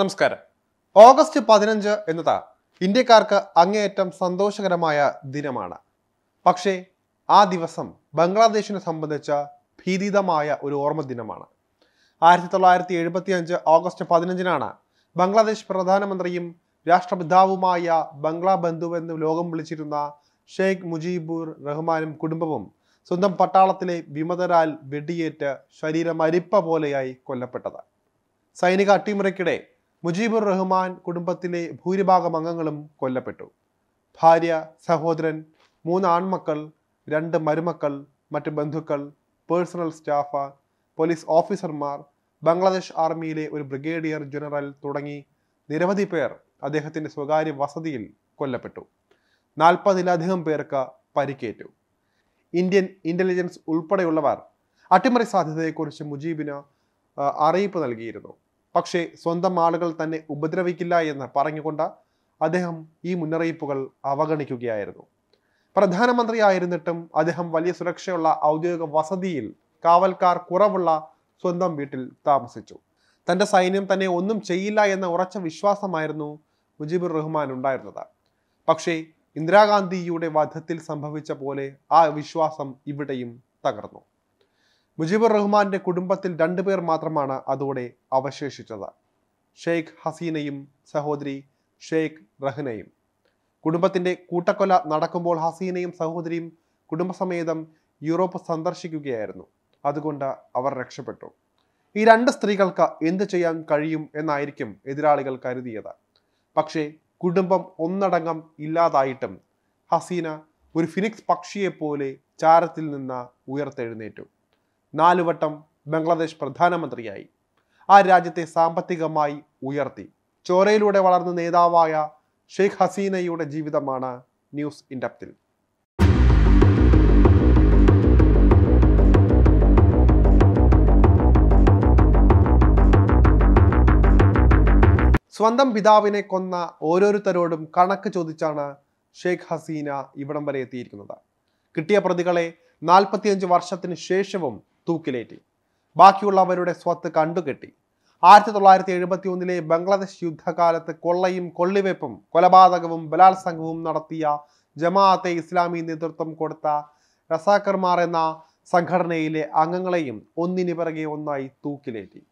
നമസ്കാരം ഓഗസ്റ്റ് പതിനഞ്ച് എന്നത് ഇന്ത്യക്കാർക്ക് അങ്ങേയറ്റം സന്തോഷകരമായ ദിനമാണ് പക്ഷേ ആ ദിവസം ബംഗ്ലാദേശിനെ സംബന്ധിച്ച ഭീതിതമായ ഒരു ഓർമ്മ ദിനമാണ് ആയിരത്തി തൊള്ളായിരത്തി എഴുപത്തി അഞ്ച് ഓഗസ്റ്റ് പതിനഞ്ചിനാണ് ബംഗ്ലാദേശ് പ്രധാനമന്ത്രിയും രാഷ്ട്രപിതാവുമായ ബംഗ്ലാ ബന്ധുവെന്ന് ലോകം വിളിച്ചിരുന്ന ഷെയ്ഖ് മുജീബുർ റഹ്മാനും കുടുംബവും സ്വന്തം പട്ടാളത്തിലെ വിമതരാൽ വെടിയേറ്റ് ശരീരം അരിപ്പ പോലെയായി കൊല്ലപ്പെട്ടത് സൈനിക അട്ടിമുറയ്ക്കിടെ മുജീബുർ റഹ്മാൻ കുടുംബത്തിലെ ഭൂരിഭാഗം അംഗങ്ങളും കൊല്ലപ്പെട്ടു ഭാര്യ സഹോദരൻ മൂന്ന് ആൺമക്കൾ രണ്ട് മരുമക്കൾ മറ്റ് ബന്ധുക്കൾ പേഴ്സണൽ സ്റ്റാഫ് പോലീസ് ഓഫീസർമാർ ബംഗ്ലാദേശ് ആർമിയിലെ ഒരു ബ്രിഗേഡിയർ ജനറൽ തുടങ്ങി നിരവധി പേർ അദ്ദേഹത്തിൻ്റെ സ്വകാര്യ വസതിയിൽ കൊല്ലപ്പെട്ടു നാൽപ്പതിലധികം പേർക്ക് പരിക്കേറ്റു ഇന്ത്യൻ ഇൻ്റലിജൻസ് ഉൾപ്പെടെയുള്ളവർ അട്ടിമറി സാധ്യതയെക്കുറിച്ച് മുജീബിന് അറിയിപ്പ് നൽകിയിരുന്നു പക്ഷേ സ്വന്തം ആളുകൾ തന്നെ ഉപദ്രവിക്കില്ല എന്ന് പറഞ്ഞുകൊണ്ട് അദ്ദേഹം ഈ മുന്നറിയിപ്പുകൾ അവഗണിക്കുകയായിരുന്നു പ്രധാനമന്ത്രിയായിരുന്നിട്ടും അദ്ദേഹം വലിയ സുരക്ഷയുള്ള ഔദ്യോഗിക വസതിയിൽ കാവൽക്കാർ കുറവുള്ള സ്വന്തം വീട്ടിൽ താമസിച്ചു തൻ്റെ സൈന്യം തന്നെ ഒന്നും ചെയ്യില്ല എന്ന ഉറച്ച വിശ്വാസമായിരുന്നു മുജീബുർ റഹ്മാൻ ഉണ്ടായിരുന്നത് പക്ഷേ ഇന്ദിരാഗാന്ധിയുടെ വധത്തിൽ സംഭവിച്ച പോലെ ആ വിശ്വാസം ഇവിടെയും തകർന്നു മുജീബുർ റഹ്മാന്റെ കുടുംബത്തിൽ രണ്ടുപേർ മാത്രമാണ് അതോടെ അവശേഷിച്ചത് ഷെയ്ഖ് ഹസീനയും സഹോദരി ഷെയ്ഖ് റഹ്നയും കുടുംബത്തിന്റെ കൂട്ടക്കൊല നടക്കുമ്പോൾ ഹസീനയും സഹോദരിയും കുടുംബസമേതം യൂറോപ്പ് സന്ദർശിക്കുകയായിരുന്നു അതുകൊണ്ട് അവർ രക്ഷപ്പെട്ടു ഈ രണ്ട് സ്ത്രീകൾക്ക് എന്ത് ചെയ്യാൻ കഴിയും എന്നായിരിക്കും എതിരാളികൾ കരുതിയത് പക്ഷേ കുടുംബം ഒന്നടങ്കം ഇല്ലാതായിട്ടും ഹസീന ഒരു ഫിനിക്സ് പക്ഷിയെപ്പോലെ ചാരത്തിൽ നിന്ന് ഉയർത്തെഴുന്നേറ്റു നാലുവട്ടം ബംഗ്ലാദേശ് പ്രധാനമന്ത്രിയായി ആ രാജ്യത്തെ സാമ്പത്തികമായി ഉയർത്തി ചോരയിലൂടെ വളർന്ന നേതാവായ ഷെയ്ഖ് ഹസീനയുടെ ജീവിതമാണ് ന്യൂസ് ഇൻഡപ്തിൽ സ്വന്തം പിതാവിനെ കൊന്ന ഓരോരുത്തരോടും കണക്ക് ചോദിച്ചാണ് ഷെയ്ഖ് ഹസീന ഇവിടം വരെ എത്തിയിരിക്കുന്നത് കിട്ടിയ പ്രതികളെ നാൽപ്പത്തിയഞ്ച് വർഷത്തിന് ശേഷവും തൂക്കിലേറ്റി ബാക്കിയുള്ളവരുടെ സ്വത്ത് കണ്ടുകെട്ടി ആയിരത്തി തൊള്ളായിരത്തി എഴുപത്തി ഒന്നിലെ ബംഗ്ലാദേശ് യുദ്ധകാലത്ത് കൊള്ളയും കൊള്ളിവെപ്പും കൊലപാതകവും ബലാത്സംഗവും നടത്തിയ ജമാഅത്തെ ഇസ്ലാമി നേതൃത്വം കൊടുത്ത റസാക്കർമാർ എന്ന സംഘടനയിലെ അംഗങ്ങളെയും ഒന്നിനു പിറകെ ഒന്നായി തൂക്കിലേറ്റി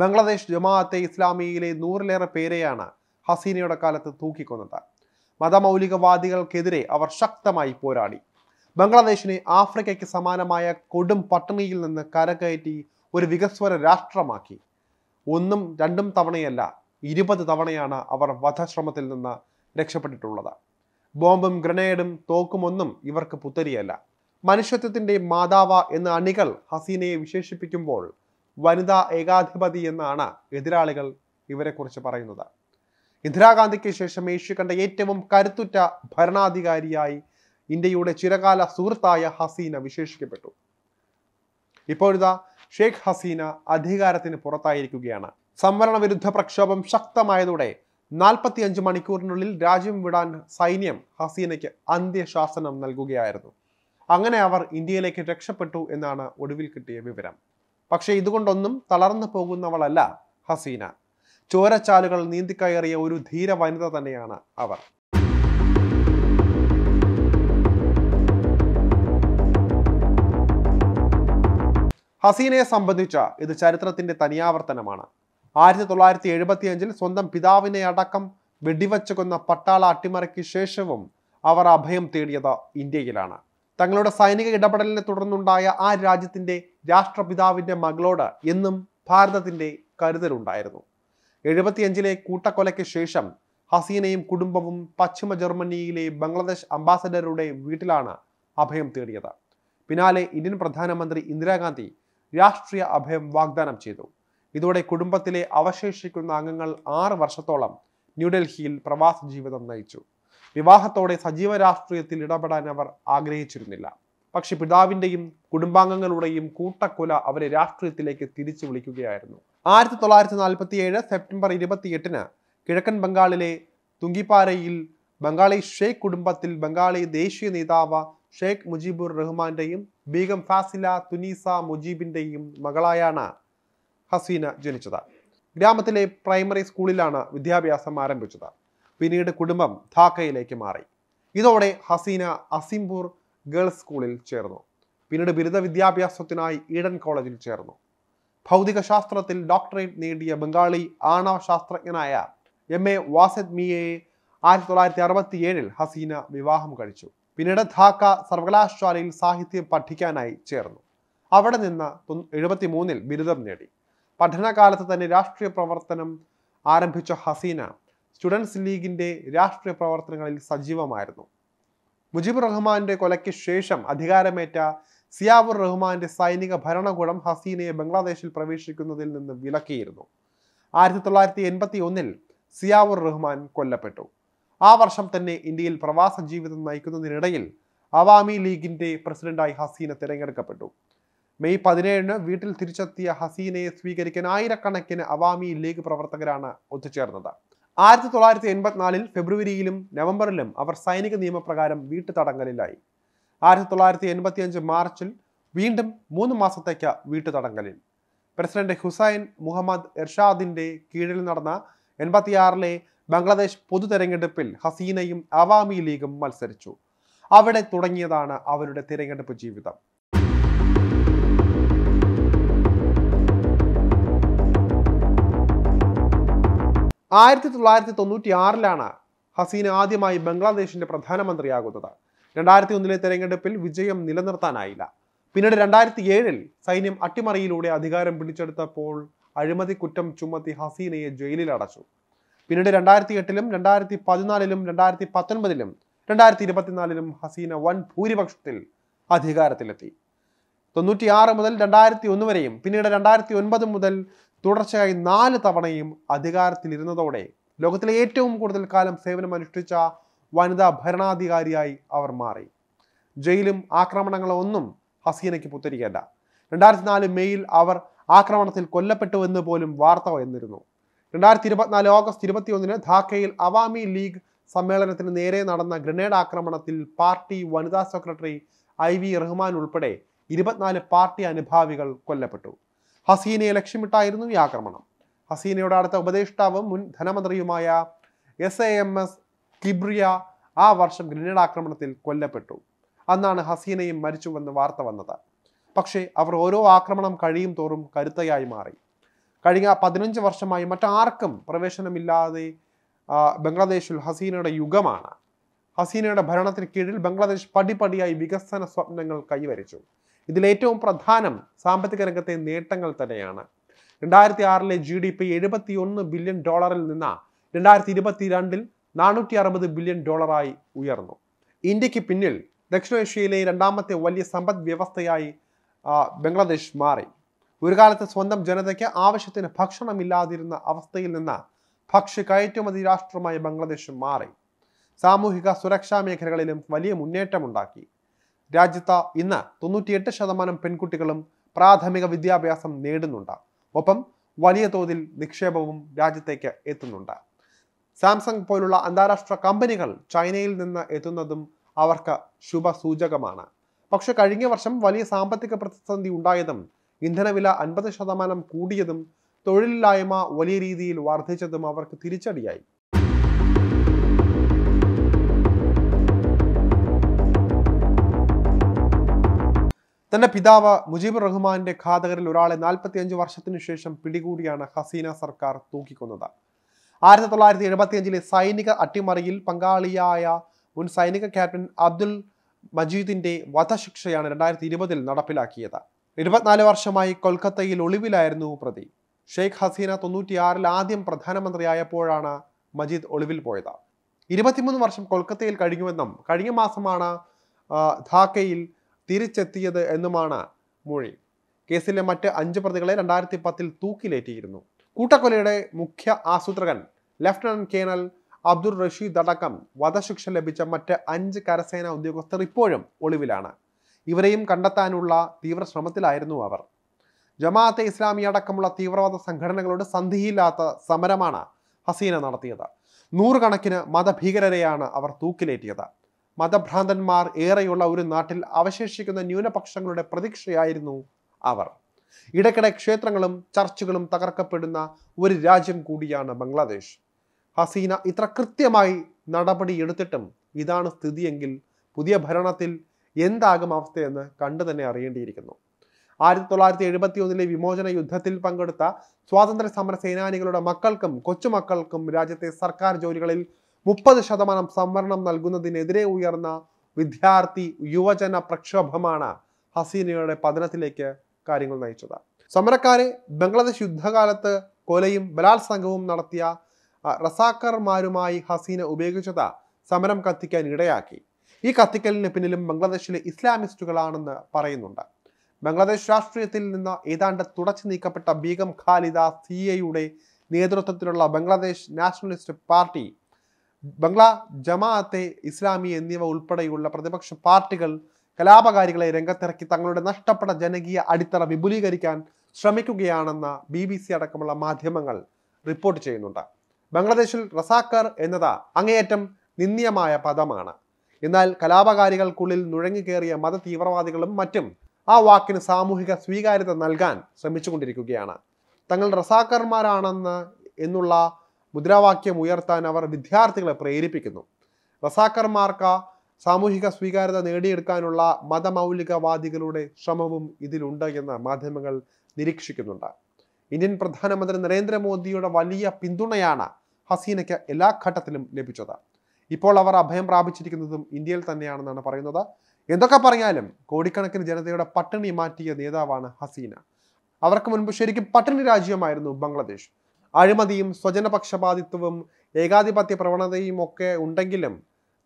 ബംഗ്ലാദേശ് ജമാഅത്തെ ഇസ്ലാമിയിലെ നൂറിലേറെ പേരെയാണ് ഹസീനയുടെ കാലത്ത് തൂക്കിക്കൊന്നത് മതമൗലികവാദികൾക്കെതിരെ അവർ ശക്തമായി പോരാടി ബംഗ്ലാദേശിനെ ആഫ്രിക്കയ്ക്ക് സമാനമായ കൊടും പട്ടിണിയിൽ നിന്ന് കരകയറ്റി ഒരു വികസ്വര രാഷ്ട്രമാക്കി ഒന്നും രണ്ടും തവണയല്ല ഇരുപത് തവണയാണ് അവർ വധശ്രമത്തിൽ നിന്ന് രക്ഷപ്പെട്ടിട്ടുള്ളത് ബോംബും ഗ്രനേഡും തോക്കുമൊന്നും ഇവർക്ക് പുത്തരിയല്ല മനുഷ്യത്വത്തിന്റെ മാതാവ എന്ന അണികൾ ഹസീനയെ വിശേഷിപ്പിക്കുമ്പോൾ വനിതാ ഏകാധിപതി എന്നാണ് എതിരാളികൾ ഇവരെക്കുറിച്ച് പറയുന്നത് ഇന്ദിരാഗാന്ധിക്ക് ശേഷം ഏഷ്യ കണ്ട ഏറ്റവും കരുത്തുറ്റ ഭരണാധികാരിയായി ഇന്ത്യയുടെ ചിരകാല സുഹൃത്തായ ഹസീന വിശേഷിക്കപ്പെട്ടു ഇപ്പോഴിതാ ഷെയ്ഖ് ഹസീന അധികാരത്തിന് പുറത്തായിരിക്കുകയാണ് സംവരണ വിരുദ്ധ പ്രക്ഷോഭം ശക്തമായതോടെ അഞ്ച് മണിക്കൂറിനുള്ളിൽ രാജ്യം വിടാൻ സൈന്യം ഹസീനയ്ക്ക് അന്ത്യശാസനം നൽകുകയായിരുന്നു അങ്ങനെ അവർ ഇന്ത്യയിലേക്ക് രക്ഷപ്പെട്ടു എന്നാണ് ഒടുവിൽ കിട്ടിയ വിവരം പക്ഷേ ഇതുകൊണ്ടൊന്നും തളർന്നു പോകുന്നവളല്ല ഹസീന ചോരച്ചാലുകൾ നീന്തിക്കയറിയ ഒരു ധീര വനിത തന്നെയാണ് അവർ ഹസീനയെ സംബന്ധിച്ച ഇത് ചരിത്രത്തിന്റെ തനിയാവർത്തനമാണ് ആയിരത്തി തൊള്ളായിരത്തി എഴുപത്തി അഞ്ചിൽ സ്വന്തം പിതാവിനെ അടക്കം വെടിവെച്ചു കൊന്ന പട്ടാള അട്ടിമറിക്ക് ശേഷവും അവർ അഭയം തേടിയത് ഇന്ത്യയിലാണ് തങ്ങളുടെ സൈനിക ഇടപെടലിനെ തുടർന്നുണ്ടായ ആ രാജ്യത്തിന്റെ രാഷ്ട്രപിതാവിന്റെ മകളോട് എന്നും ഭാരതത്തിന്റെ കരുതലുണ്ടായിരുന്നു എഴുപത്തിയഞ്ചിലെ കൂട്ടക്കൊലയ്ക്ക് ശേഷം ഹസീനയും കുടുംബവും പശ്ചിമ ജർമ്മനിയിലെ ബംഗ്ലാദേശ് അംബാസഡറുടെ വീട്ടിലാണ് അഭയം തേടിയത് പിന്നാലെ ഇന്ത്യൻ പ്രധാനമന്ത്രി ഇന്ദിരാഗാന്ധി രാഷ്ട്രീയ അഭയം വാഗ്ദാനം ചെയ്തു ഇതോടെ കുടുംബത്തിലെ അവശേഷിക്കുന്ന അംഗങ്ങൾ ആറ് വർഷത്തോളം ന്യൂഡൽഹിയിൽ പ്രവാസ ജീവിതം നയിച്ചു വിവാഹത്തോടെ സജീവ രാഷ്ട്രീയത്തിൽ ഇടപെടാൻ അവർ ആഗ്രഹിച്ചിരുന്നില്ല പക്ഷെ പിതാവിന്റെയും കുടുംബാംഗങ്ങളുടെയും കൂട്ടക്കൊല അവരെ രാഷ്ട്രീയത്തിലേക്ക് തിരിച്ചു വിളിക്കുകയായിരുന്നു ആയിരത്തി തൊള്ളായിരത്തി നാൽപ്പത്തി ഏഴ് സെപ്റ്റംബർ ഇരുപത്തിയെട്ടിന് കിഴക്കൻ ബംഗാളിലെ തുങ്കിപ്പാരയിൽ ബംഗാളി ഷേഖ് കുടുംബത്തിൽ ബംഗാളി ദേശീയ നേതാവ് ഷെയ്ഖ് മുജീബുർ റഹ്മാന്റെയും ബീഗം ഫാസില തുനീസ മുജീബിന്റെയും മകളായാണ് ഹസീന ജനിച്ചത് ഗ്രാമത്തിലെ പ്രൈമറി സ്കൂളിലാണ് വിദ്യാഭ്യാസം ആരംഭിച്ചത് പിന്നീട് കുടുംബം ധാക്കയിലേക്ക് മാറി ഇതോടെ ഹസീന അസിംപൂർ ഗേൾസ് സ്കൂളിൽ ചേർന്നു പിന്നീട് ബിരുദ വിദ്യാഭ്യാസത്തിനായി ഈഡൻ കോളേജിൽ ചേർന്നു ഭൗതിക ശാസ്ത്രത്തിൽ ഡോക്ടറേറ്റ് നേടിയ ബംഗാളി ആണവ ശാസ്ത്രജ്ഞനായ എം എ വാസദ് മിയയെ ആയിരത്തി തൊള്ളായിരത്തി ഏഴിൽ ഹസീന വിവാഹം കഴിച്ചു പിന്നീട് ധാക്ക സർവകലാശാലയിൽ സാഹിത്യം പഠിക്കാനായി ചേർന്നു അവിടെ നിന്ന് എഴുപത്തി മൂന്നിൽ ബിരുദം നേടി പഠനകാലത്ത് തന്നെ രാഷ്ട്രീയ പ്രവർത്തനം ആരംഭിച്ച ഹസീന സ്റ്റുഡൻസ് ലീഗിൻ്റെ രാഷ്ട്രീയ പ്രവർത്തനങ്ങളിൽ സജീവമായിരുന്നു മുജീബ് റഹ്മാന്റെ കൊലയ്ക്ക് ശേഷം അധികാരമേറ്റ സിയാബുർ റഹ്മാന്റെ സൈനിക ഭരണകൂടം ഹസീനയെ ബംഗ്ലാദേശിൽ പ്രവേശിക്കുന്നതിൽ നിന്ന് വിലക്കിയിരുന്നു ആയിരത്തി തൊള്ളായിരത്തി എൺപത്തി ഒന്നിൽ സിയാവുർ റഹ്മാൻ കൊല്ലപ്പെട്ടു ആ വർഷം തന്നെ ഇന്ത്യയിൽ പ്രവാസ ജീവിതം നയിക്കുന്നതിനിടയിൽ അവാമി ലീഗിന്റെ പ്രസിഡന്റായി ഹസീന തിരഞ്ഞെടുക്കപ്പെട്ടു മെയ് പതിനേഴിന് വീട്ടിൽ തിരിച്ചെത്തിയ ഹസീനയെ സ്വീകരിക്കാൻ ആയിരക്കണക്കിന് അവാമി ലീഗ് പ്രവർത്തകരാണ് ഒത്തുചേർന്നത് ആയിരത്തി തൊള്ളായിരത്തി എൺപത്തിനാലിൽ ഫെബ്രുവരിയിലും നവംബറിലും അവർ സൈനിക നിയമപ്രകാരം വീട്ടു തടങ്കലിലായി ആയിരത്തി തൊള്ളായിരത്തി അഞ്ച് മാർച്ചിൽ വീണ്ടും മൂന്ന് മാസത്തേക്ക് വീട്ടു തടങ്കലിൽ പ്രസിഡന്റ് ഹുസൈൻ മുഹമ്മദ് ഇർഷാദിന്റെ കീഴിൽ നടന്ന എൺപത്തിയാറിലെ ബംഗ്ലാദേശ് പൊതു തെരഞ്ഞെടുപ്പിൽ ഹസീനയും അവാമി ലീഗും മത്സരിച്ചു അവിടെ തുടങ്ങിയതാണ് അവരുടെ തിരഞ്ഞെടുപ്പ് ജീവിതം ആയിരത്തി തൊള്ളായിരത്തി തൊണ്ണൂറ്റി ആറിലാണ് ഹസീന ആദ്യമായി ബംഗ്ലാദേശിന്റെ പ്രധാനമന്ത്രിയാകുന്നത് രണ്ടായിരത്തി ഒന്നിലെ തെരഞ്ഞെടുപ്പിൽ വിജയം നിലനിർത്താനായില്ല പിന്നീട് രണ്ടായിരത്തി ഏഴിൽ സൈന്യം അട്ടിമറിയിലൂടെ അധികാരം പിടിച്ചെടുത്തപ്പോൾ അഴിമതി കുറ്റം ചുമത്തി ഹസീനയെ ജയിലിൽ അടച്ചു പിന്നീട് രണ്ടായിരത്തി എട്ടിലും രണ്ടായിരത്തി പതിനാലിലും രണ്ടായിരത്തി പത്തൊൻപതിലും രണ്ടായിരത്തി ഇരുപത്തിനാലിലും ഹസീന വൻ ഭൂരിപക്ഷത്തിൽ അധികാരത്തിലെത്തി തൊണ്ണൂറ്റിയാറ് മുതൽ രണ്ടായിരത്തി ഒന്ന് വരെയും പിന്നീട് രണ്ടായിരത്തി ഒൻപത് മുതൽ തുടർച്ചയായി നാല് തവണയും അധികാരത്തിലിരുന്നതോടെ ലോകത്തിലെ ഏറ്റവും കൂടുതൽ കാലം സേവനമനുഷ്ഠിച്ച വനിതാ ഭരണാധികാരിയായി അവർ മാറി ജയിലും ആക്രമണങ്ങളോ ഒന്നും ഹസീനയ്ക്ക് പുത്തരിക്കേണ്ട രണ്ടായിരത്തി നാല് മെയ്യിൽ അവർ ആക്രമണത്തിൽ കൊല്ലപ്പെട്ടുവെന്ന് പോലും വാർത്ത വന്നിരുന്നു രണ്ടായിരത്തി ഇരുപത്തിനാല് ഓഗസ്റ്റ് ഒന്നിന് ധാക്കയിൽ അവാമി ലീഗ് സമ്മേളനത്തിന് നേരെ നടന്ന ഗ്രനേഡ് ആക്രമണത്തിൽ പാർട്ടി വനിതാ സെക്രട്ടറി ഐ വി റഹ്മാൻ ഉൾപ്പെടെ ഇരുപത്തിനാല് പാർട്ടി അനുഭാവികൾ കൊല്ലപ്പെട്ടു ഹസീനയെ ലക്ഷ്യമിട്ടായിരുന്നു ഈ ആക്രമണം ഹസീനയുടെ അടുത്ത ഉപദേഷ്ടാവും മുൻ ധനമന്ത്രിയുമായ S A M S Kibria ആ വർഷം ഗ്രനേഡ് ആക്രമണത്തിൽ കൊല്ലപ്പെട്ടു അന്നാണ് ഹസീനയും മരിച്ചുവെന്ന് വാർത്ത വന്നത് പക്ഷേ അവർ ഓരോ ആക്രമണം കഴിയും തോറും കരുത്തയായി മാറി കഴിഞ്ഞ പതിനഞ്ച് വർഷമായി മറ്റാർക്കും പ്രവേശനമില്ലാതെ ബംഗ്ലാദേശിൽ ഹസീനയുടെ യുഗമാണ് ഹസീനയുടെ ഭരണത്തിന് കീഴിൽ ബംഗ്ലാദേശ് പടിപടിയായി വികസന സ്വപ്നങ്ങൾ കൈവരിച്ചു ഇതിലേറ്റവും പ്രധാനം സാമ്പത്തിക രംഗത്തെ നേട്ടങ്ങൾ തന്നെയാണ് രണ്ടായിരത്തി ആറിലെ ജി ഡി പി എഴുപത്തി ഒന്ന് ബില്യൺ ഡോളറിൽ നിന്ന് രണ്ടായിരത്തി ഇരുപത്തി രണ്ടിൽ നാനൂറ്റി അറുപത് ബില്യൺ ഡോളറായി ഉയർന്നു ഇന്ത്യക്ക് പിന്നിൽ ദക്ഷിണേഷ്യയിലെ രണ്ടാമത്തെ വലിയ സമ്പദ് വ്യവസ്ഥയായി ബംഗ്ലാദേശ് മാറി ഒരു കാലത്ത് സ്വന്തം ജനതയ്ക്ക് ആവശ്യത്തിന് ഭക്ഷണമില്ലാതിരുന്ന അവസ്ഥയിൽ നിന്ന് ഭക്ഷ്യ കയറ്റുമതി രാഷ്ട്രമായ ബംഗ്ലാദേശ് മാറി സാമൂഹിക സുരക്ഷാ മേഖലകളിലും വലിയ മുന്നേറ്റമുണ്ടാക്കി രാജ്യത്ത് ഇന്ന് തൊണ്ണൂറ്റിയെട്ട് ശതമാനം പെൺകുട്ടികളും പ്രാഥമിക വിദ്യാഭ്യാസം നേടുന്നുണ്ട് ഒപ്പം വലിയ തോതിൽ നിക്ഷേപവും രാജ്യത്തേക്ക് എത്തുന്നുണ്ട് സാംസങ് പോലുള്ള അന്താരാഷ്ട്ര കമ്പനികൾ ചൈനയിൽ നിന്ന് എത്തുന്നതും അവർക്ക് ശുഭസൂചകമാണ് പക്ഷെ കഴിഞ്ഞ വർഷം വലിയ സാമ്പത്തിക പ്രതിസന്ധി ഉണ്ടായതും ഇന്ധനവില അൻപത് ശതമാനം കൂടിയതും തൊഴിലില്ലായ്മ വലിയ രീതിയിൽ വർദ്ധിച്ചതും അവർക്ക് തിരിച്ചടിയായി തന്റെ പിതാവ് മുജീബ് റഹ്മാന്റെ ഘാതകരിൽ ഒരാളെ അഞ്ച് വർഷത്തിനു ശേഷം പിടികൂടിയാണ് ഹസീന സർക്കാർ തൂക്കിക്കൊന്നത് ആയിരത്തി തൊള്ളായിരത്തി അഞ്ചിലെ സൈനിക അട്ടിമറിയിൽ പങ്കാളിയായ മുൻ സൈനിക ക്യാപ്റ്റൻ അബ്ദുൽ മജീദിന്റെ വധശിക്ഷയാണ് രണ്ടായിരത്തി ഇരുപതിൽ നടപ്പിലാക്കിയത് ഇരുപത്തിനാല് വർഷമായി കൊൽക്കത്തയിൽ ഒളിവിലായിരുന്നു പ്രതി ഷെയ്ഖ് ഹസീന തൊണ്ണൂറ്റിയാറിൽ ആദ്യം പ്രധാനമന്ത്രിയായപ്പോഴാണ് മജീദ് ഒളിവിൽ പോയത് ഇരുപത്തിമൂന്ന് വർഷം കൊൽക്കത്തയിൽ കഴിഞ്ഞുവെന്നും കഴിഞ്ഞ മാസമാണ് ധാക്കയിൽ തിരിച്ചെത്തിയത് എന്നുമാണ് മൊഴി കേസിലെ മറ്റ് അഞ്ച് പ്രതികളെ രണ്ടായിരത്തി പത്തിൽ തൂക്കിലേറ്റിയിരുന്നു കൂട്ടക്കൊലയുടെ മുഖ്യ ആസൂത്രകൻ ലഫ്റ്റനന്റ് കേണൽ അബ്ദുൾ റഷീദ് അടക്കം വധശിക്ഷ ലഭിച്ച മറ്റ് അഞ്ച് കരസേന ഉദ്യോഗസ്ഥർ ഇപ്പോഴും ഒളിവിലാണ് ഇവരെയും കണ്ടെത്താനുള്ള തീവ്ര ശ്രമത്തിലായിരുന്നു അവർ ജമാഅത്തെ ഇസ്ലാമി അടക്കമുള്ള തീവ്രവാദ സംഘടനകളോട് സന്ധിയില്ലാത്ത സമരമാണ് ഹസീന നടത്തിയത് നൂറുകണക്കിന് മതഭീകരരെയാണ് അവർ തൂക്കിലേറ്റിയത് മതഭ്രാന്തന്മാർ ഏറെയുള്ള ഒരു നാട്ടിൽ അവശേഷിക്കുന്ന ന്യൂനപക്ഷങ്ങളുടെ പ്രതീക്ഷയായിരുന്നു അവർ ഇടയ്ക്കിടെ ക്ഷേത്രങ്ങളും ചർച്ചുകളും തകർക്കപ്പെടുന്ന ഒരു രാജ്യം കൂടിയാണ് ബംഗ്ലാദേശ് ഹസീന ഇത്ര കൃത്യമായി നടപടിയെടുത്തിട്ടും ഇതാണ് സ്ഥിതിയെങ്കിൽ പുതിയ ഭരണത്തിൽ എന്താകും അവസ്ഥയെന്ന് കണ്ടു തന്നെ അറിയേണ്ടിയിരിക്കുന്നു ആയിരത്തി തൊള്ളായിരത്തി എഴുപത്തി ഒന്നിലെ വിമോചന യുദ്ധത്തിൽ പങ്കെടുത്ത സ്വാതന്ത്ര്യ സമര സേനാനികളുടെ മക്കൾക്കും കൊച്ചുമക്കൾക്കും രാജ്യത്തെ സർക്കാർ ജോലികളിൽ മുപ്പത് ശതമാനം സംവരണം നൽകുന്നതിനെതിരെ ഉയർന്ന വിദ്യാർത്ഥി യുവജന പ്രക്ഷോഭമാണ് ഹസീനയുടെ പതനത്തിലേക്ക് കാര്യങ്ങൾ നയിച്ചത് സമരക്കാരെ ബംഗ്ലാദേശ് യുദ്ധകാലത്ത് കൊലയും ബലാത്സംഗവും നടത്തിയ റസാക്കർമാരുമായി ഹസീന ഉപയോഗിച്ചത് സമരം കത്തിക്കാൻ ഇടയാക്കി ഈ കത്തിക്കലിന് പിന്നിലും ബംഗ്ലാദേശിലെ ഇസ്ലാമിസ്റ്റുകളാണെന്ന് പറയുന്നുണ്ട് ബംഗ്ലാദേശ് രാഷ്ട്രീയത്തിൽ നിന്ന് ഏതാണ്ട് തുടച്ചു നീക്കപ്പെട്ട ബീഗം ഖാലിദ സി എയുടെ നേതൃത്വത്തിലുള്ള ബംഗ്ലാദേശ് നാഷണലിസ്റ്റ് പാർട്ടി ബംഗ്ലാ ജമാഅത്തെ ഇസ്ലാമി എന്നിവ ഉൾപ്പെടെയുള്ള പ്രതിപക്ഷ പാർട്ടികൾ കലാപകാരികളെ രംഗത്തിറക്കി തങ്ങളുടെ നഷ്ടപ്പെട്ട ജനകീയ അടിത്തറ വിപുലീകരിക്കാൻ ശ്രമിക്കുകയാണെന്ന് ബി ബി സി അടക്കമുള്ള മാധ്യമങ്ങൾ റിപ്പോർട്ട് ചെയ്യുന്നുണ്ട് ബംഗ്ലാദേശിൽ റസാക്കർ എന്നത് അങ്ങേയറ്റം നിന്ദ്യമായ പദമാണ് എന്നാൽ കലാപകാരികൾക്കുള്ളിൽ നുഴഞ്ഞുകയറിയ മത തീവ്രവാദികളും മറ്റും ആ വാക്കിന് സാമൂഹിക സ്വീകാര്യത നൽകാൻ ശ്രമിച്ചുകൊണ്ടിരിക്കുകയാണ് തങ്ങൾ റസാക്കർമാരാണെന്ന് എന്നുള്ള മുദ്രാവാക്യം ഉയർത്താൻ അവർ വിദ്യാർത്ഥികളെ പ്രേരിപ്പിക്കുന്നു റസാക്കർമാർക്ക് സാമൂഹിക സ്വീകാര്യത നേടിയെടുക്കാനുള്ള മതമൗലികവാദികളുടെ ശ്രമവും ഇതിലുണ്ട് എന്ന് മാധ്യമങ്ങൾ നിരീക്ഷിക്കുന്നുണ്ട് ഇന്ത്യൻ പ്രധാനമന്ത്രി നരേന്ദ്രമോദിയുടെ വലിയ പിന്തുണയാണ് ഹസീനയ്ക്ക് എല്ലാ ഘട്ടത്തിലും ലഭിച്ചത് ഇപ്പോൾ അവർ അഭയം പ്രാപിച്ചിരിക്കുന്നതും ഇന്ത്യയിൽ തന്നെയാണെന്നാണ് പറയുന്നത് എന്തൊക്കെ പറഞ്ഞാലും കോടിക്കണക്കിന് ജനതയുടെ പട്ടിണി മാറ്റിയ നേതാവാണ് ഹസീന അവർക്ക് മുൻപ് ശരിക്കും പട്ടിണി രാജ്യമായിരുന്നു ബംഗ്ലാദേശ് അഴിമതിയും സ്വജനപക്ഷപാതിത്വവും ഏകാധിപത്യ പ്രവണതയും ഒക്കെ ഉണ്ടെങ്കിലും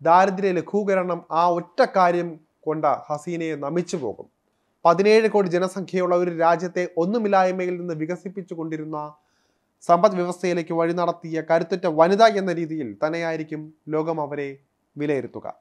ദാരിദ്ര്യ ലഘൂകരണം ആ ഒറ്റ കാര്യം കൊണ്ട ഹസീനയെ നമിച്ചു പോകും പതിനേഴ് കോടി ജനസംഖ്യയുള്ള ഒരു രാജ്യത്തെ ഒന്നുമില്ലായ്മയിൽ നിന്ന് വികസിപ്പിച്ചു കൊണ്ടിരുന്ന സമ്പദ് വ്യവസ്ഥയിലേക്ക് വഴി നടത്തിയ കരുത്തുറ്റ വനിത എന്ന രീതിയിൽ തന്നെയായിരിക്കും ലോകം അവരെ വിലയിരുത്തുക